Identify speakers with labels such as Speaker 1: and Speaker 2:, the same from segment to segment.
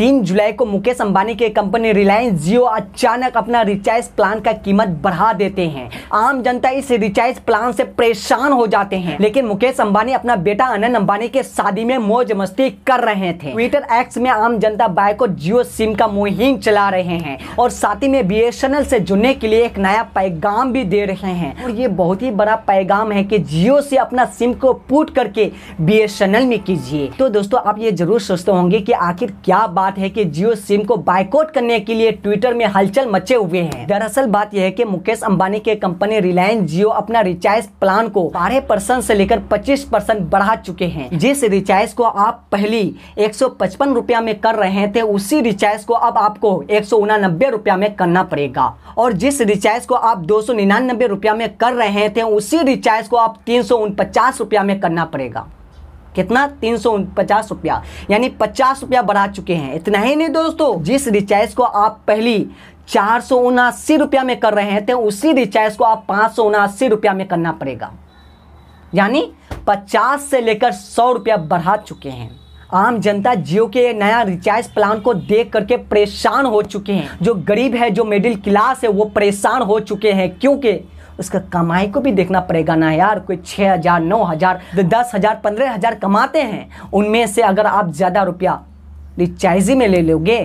Speaker 1: तीन जुलाई को मुकेश अंबानी के कंपनी रिलायंस जियो अचानक अपना रिचार्ज प्लान का कीमत बढ़ा देते हैं आम जनता इस रिचार्ज प्लान से परेशान हो जाते हैं लेकिन मुकेश अंबानी अपना बेटा अनंत अंबानी के शादी में मौज मस्ती कर रहे थे ट्विटर एक्स में आम जनता बाय को जियो सिम का मुहिम चला रहे हैं और साथ ही में बी से जुड़ने के लिए एक नया पैगाम भी दे रहे हैं और ये बहुत ही बड़ा पैगाम है की जियो से अपना सिम को पुट करके बी में कीजिए तो दोस्तों आप ये जरूर सोचते होंगे की आखिर क्या बात बात है कि जियो सिम को बाइकआउट करने के लिए ट्विटर में हलचल मचे हुए हैं दरअसल बात यह है कि मुकेश अंबानी के कंपनी रिलायंस जियो अपना रिचार्ज प्लान को बारह परसेंट ऐसी लेकर पच्चीस परसेंट बढ़ा चुके हैं जिस रिचार्ज को आप पहली एक सौ पचपन रुपया में कर रहे थे उसी रिचार्ज को अब आपको एक सौ उनानबे रुपया में करना पड़ेगा और जिस रिचार्ज को आप दो सौ निन्यानबे रुपया में कर रहे थे उसी रिचार्ज को आप तीन सौ उनपचास रुपया में करना पड़ेगा कितना तीन सौ पचास रुपया यानी पचास रुपया बढ़ा चुके हैं इतना ही नहीं दोस्तों जिस रिचार्ज को आप पहली चार सौ उनासी रुपया में कर रहे थे तो उसी रिचार्ज को आप पांच सौ उनासी रुपया में करना पड़ेगा यानी पचास से लेकर सौ रुपया बढ़ा चुके हैं आम जनता जियो के नया रिचार्ज प्लान को देख करके परेशान हो चुके हैं जो गरीब है जो मिडिल क्लास है वो परेशान हो चुके हैं क्योंकि उसका कमाई को भी देखना पड़ेगा ना यार कोई छः हज़ार नौ हज़ार दस हज़ार पंद्रह हज़ार कमाते हैं उनमें से अगर आप ज़्यादा रुपया रिचार्जी में ले लोगे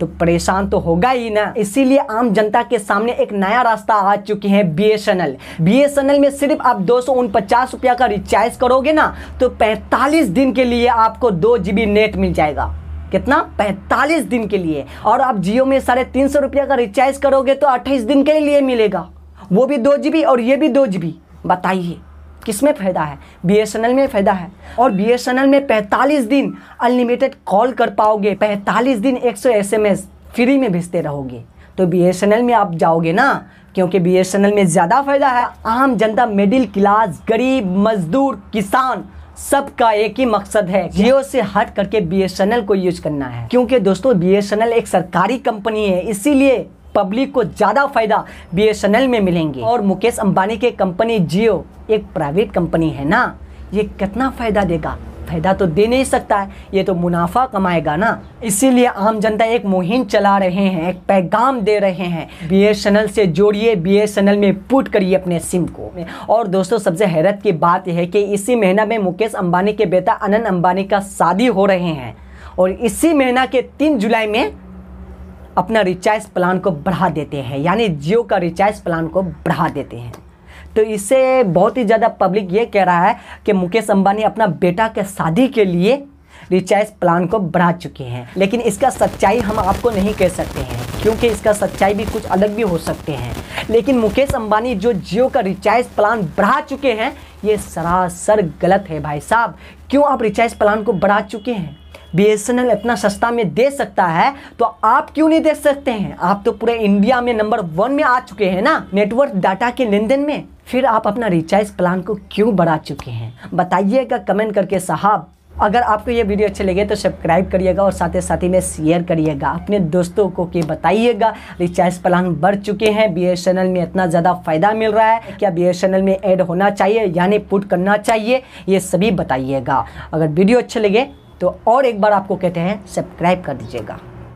Speaker 1: तो परेशान तो होगा ही ना इसीलिए आम जनता के सामने एक नया रास्ता आ चुकी है एन एल में सिर्फ आप दो सौ रुपया का रिचार्ज करोगे ना तो पैंतालीस दिन के लिए आपको दो जी बी नेट मिल जाएगा कितना पैंतालीस दिन के लिए और आप जियो में साढ़े तीन सौ रुपया का रिचार्ज करोगे तो अट्ठाईस दिन के लिए मिलेगा वो भी दो जी और ये भी दो जी बताइए किस में फ़ायदा है बी में फ़ायदा है और बी में 45 दिन अनलिमिटेड कॉल कर पाओगे 45 दिन 100 एस फ्री में भेजते रहोगे तो बी में आप जाओगे ना क्योंकि बी में ज़्यादा फ़ायदा है आम जनता मिडिल क्लास गरीब मजदूर किसान सबका एक ही मकसद है जियो से हट करके बी को यूज करना है क्योंकि दोस्तों बी एक सरकारी कंपनी है इसीलिए पब्लिक को ज़्यादा फ़ायदा बी में मिलेंगे और मुकेश अंबानी के कंपनी जियो एक प्राइवेट कंपनी है ना ये कितना फ़ायदा देगा फायदा तो दे नहीं सकता है ये तो मुनाफा कमाएगा ना इसीलिए आम जनता एक मुहिम चला रहे हैं एक पैगाम दे रहे हैं बी से जोड़िए बी में पुट करिए अपने सिम को और दोस्तों सबसे हैरत की बात यह है कि इसी महीना में मुकेश अंबानी के बेटा अनंत अंबानी का शादी हो रहे हैं और इसी महीना के तीन जुलाई में अपना रिचार्ज प्लान को बढ़ा देते हैं यानी जियो का रिचार्ज प्लान को बढ़ा देते हैं तो इससे बहुत ही ज़्यादा पब्लिक ये कह रहा है कि मुकेश अंबानी अपना बेटा के शादी के लिए रिचार्ज प्लान को बढ़ा चुके हैं लेकिन इसका सच्चाई हम आपको नहीं कह सकते हैं क्योंकि इसका सच्चाई भी कुछ अलग भी हो सकते हैं लेकिन मुकेश अंबानी जो जियो का रिचार्ज प्लान बढ़ा चुके हैं ये सरासर गलत है भाई साहब क्यों आप रिचार्ज प्लान को बढ़ा चुके हैं बीएसएनएल इतना सस्ता में दे सकता है तो आप क्यों नहीं दे सकते हैं आप तो पूरे इंडिया में नंबर वन में आ चुके हैं ना नेटवर्क डाटा के लेन देन में फिर आप अपना रिचार्ज प्लान को क्यों बढ़ा चुके हैं बताइएगा कमेंट करके साहब अगर आपको ये वीडियो अच्छे लगे तो सब्सक्राइब करिएगा और साथ ही साथ ही में शेयर करिएगा अपने दोस्तों को कि बताइएगा रिचार्ज प्लान बढ़ चुके हैं बी में इतना ज़्यादा फ़ायदा मिल रहा है क्या बी में ऐड होना चाहिए यानी पुट करना चाहिए ये सभी बताइएगा अगर वीडियो अच्छे लगे तो और एक बार आपको कहते हैं सब्सक्राइब कर दीजिएगा